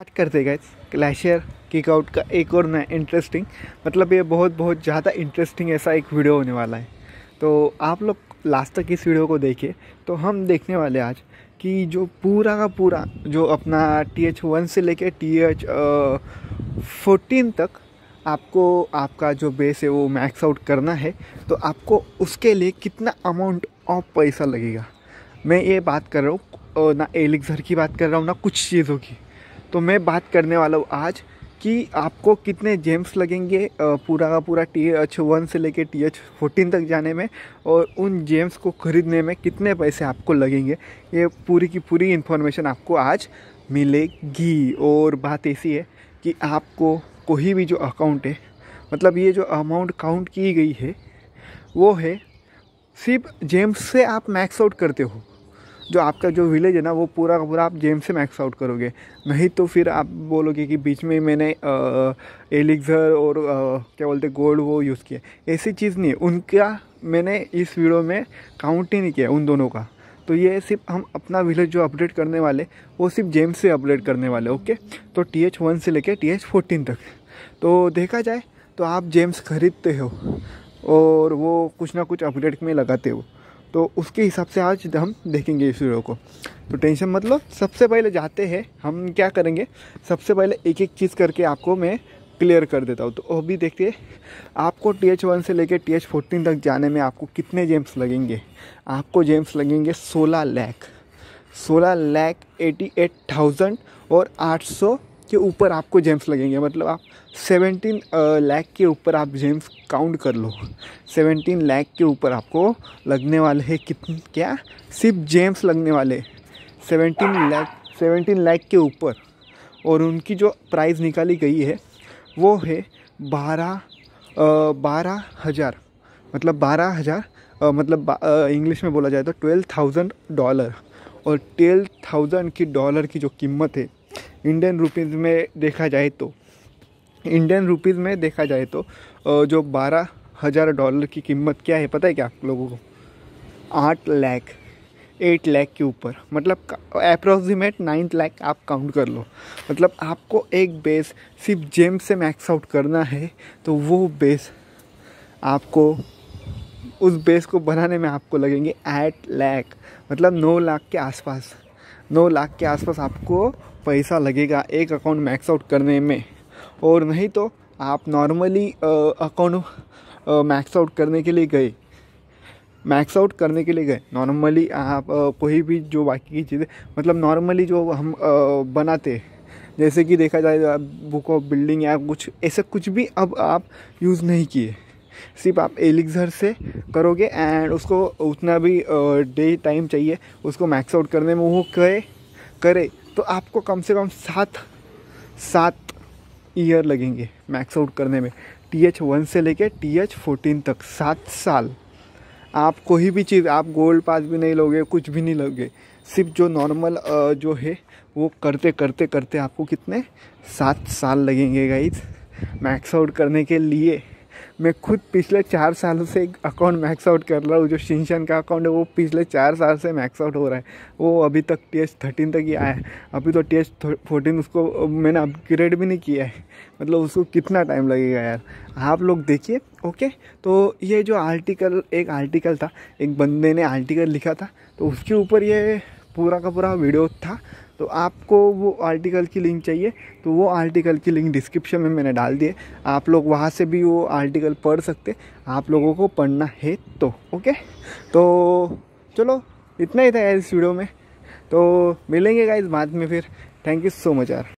बात करते गए क्लैशर किकआउट का एक और नया इंटरेस्टिंग मतलब ये बहुत बहुत ज़्यादा इंटरेस्टिंग ऐसा एक वीडियो होने वाला है तो आप लोग लास्ट तक इस वीडियो को देखिए तो हम देखने वाले आज कि जो पूरा का पूरा जो अपना टी एच वन से लेके टी एच फोर्टीन तक आपको आपका जो बेस है वो मैक्स आउट करना है तो आपको उसके लिए कितना अमाउंट ऑफ पैसा लगेगा मैं ये बात कर रहा हूँ ना एलिक्सर की बात कर रहा हूँ ना कुछ चीज़ों की तो मैं बात करने वाला हूँ आज कि आपको कितने जेम्स लगेंगे पूरा का पूरा टी एच वन से लेके टी एच फोर्टीन तक जाने में और उन जेम्स को ख़रीदने में कितने पैसे आपको लगेंगे ये पूरी की पूरी इन्फॉर्मेशन आपको आज मिलेगी और बात ऐसी है कि आपको कोई भी जो अकाउंट है मतलब ये जो अमाउंट काउंट की गई है वो है सिर्फ जेम्स से आप मैक्स आउट करते हो जो आपका जो विलेज है ना वो पूरा का पूरा आप गेम से मैक्स आउट करोगे नहीं तो फिर आप बोलोगे कि बीच में मैंने एलिक्सर और आ, क्या बोलते गोल्ड वो यूज़ किया ऐसी चीज़ नहीं है उनका मैंने इस वीडियो में काउंट ही नहीं किया उन दोनों का तो ये सिर्फ हम अपना विलेज जो अपडेट करने वाले वो सिर्फ गेम से अपडेट करने वाले ओके तो टी एच वन से लेके टी एच फोर्टीन तक तो देखा जाए तो आप जेम्स खरीदते हो और वो कुछ ना कुछ अपडेट में लगाते हो तो उसके हिसाब से आज हम देखेंगे इस वीडियो को तो टेंशन मतलब सबसे पहले जाते हैं हम क्या करेंगे सबसे पहले एक एक चीज़ करके आपको मैं क्लियर कर देता हूँ तो अभी देखते देखिए आपको टी एच वन से लेकर टी एच फोर्टीन तक जाने में आपको कितने जेम्स लगेंगे आपको जेम्स लगेंगे सोलह लैख सोलह लैख एटी एट थाउजेंड और आठ सौ के ऊपर आपको जेम्स लगेंगे मतलब आप सेवेंटीन लैख के ऊपर आप जेम्स काउंट कर लो सेवेंटीन लैख के ऊपर आपको लगने वाले हैं कितने क्या सिर्फ जेम्स लगने वाले सेवेंटीन लैख सेवेंटीन लैख के ऊपर और उनकी जो प्राइस निकाली गई है वो है बारह बारह हज़ार मतलब बारह हज़ार मतलब इंग्लिश में बोला जाए तो ट्वेल्व थाउजेंड डॉलर और ट्वेल्व थाउजेंड की डॉलर की जो कीमत है इंडियन रुपीज़ में देखा जाए तो इंडियन रुपीज़ में देखा जाए तो जो बारह हज़ार डॉलर की कीमत क्या है पता है क्या आप लोगों को आठ लाख एट लाख के ऊपर मतलब अप्रोक्सीमेट नाइन लाख आप काउंट कर लो मतलब आपको एक बेस सिर्फ जेम्स से मैक्स आउट करना है तो वो बेस आपको उस बेस को बनाने में आपको लगेंगे एट लैक मतलब नौ लाख के आसपास नौ लाख के आसपास आपको पैसा लगेगा एक अकाउंट मैक्स आउट करने में और नहीं तो आप नॉर्मली अकाउंट मैक्स आउट करने के लिए गए मैक्स आउट करने के लिए गए नॉर्मली आप आ, कोई भी जो बाकी की चीज़ें मतलब नॉर्मली जो हम आ, बनाते जैसे कि देखा जाए बुक ऑफ बिल्डिंग या कुछ ऐसा कुछ भी अब आप यूज़ नहीं किए सिर्फ आप एलिक्सर से करोगे एंड उसको उतना भी डे टाइम चाहिए उसको मैक्स आउट करने में वो करे करे तो आपको कम से कम सात सात ईयर लगेंगे मैक्स आउट करने में टी एच वन से लेके टी एच फोर्टीन तक सात साल आप कोई भी चीज़ आप गोल्ड पास भी नहीं लोगे कुछ भी नहीं लोगे सिर्फ जो नॉर्मल जो है वो करते करते करते आपको कितने सात साल लगेंगे गाइज मैक्स आउट करने के लिए मैं खुद पिछले चार सालों से एक अकाउंट मैक्स आउट कर रहा हूँ जो शिनशन का अकाउंट है वो पिछले चार साल से मैक्स आउट हो रहा है वो अभी तक टी एच थर्टीन तक ही आया है अभी तो टी एच फोर्टीन उसको मैंने अपग्रेड भी नहीं किया है मतलब उसको कितना टाइम लगेगा यार आप लोग देखिए ओके तो ये जो आर्टिकल एक आर्टिकल था एक बंदे ने आर्टिकल लिखा था तो उसके ऊपर ये पूरा का पूरा वीडियो था तो आपको वो आर्टिकल की लिंक चाहिए तो वो आर्टिकल की लिंक डिस्क्रिप्शन में मैंने डाल दिए आप लोग वहाँ से भी वो आर्टिकल पढ़ सकते आप लोगों को पढ़ना है तो ओके तो चलो इतना ही था यार इस वीडियो में तो मिलेंगे गाइज बाद में फिर थैंक यू सो मच यार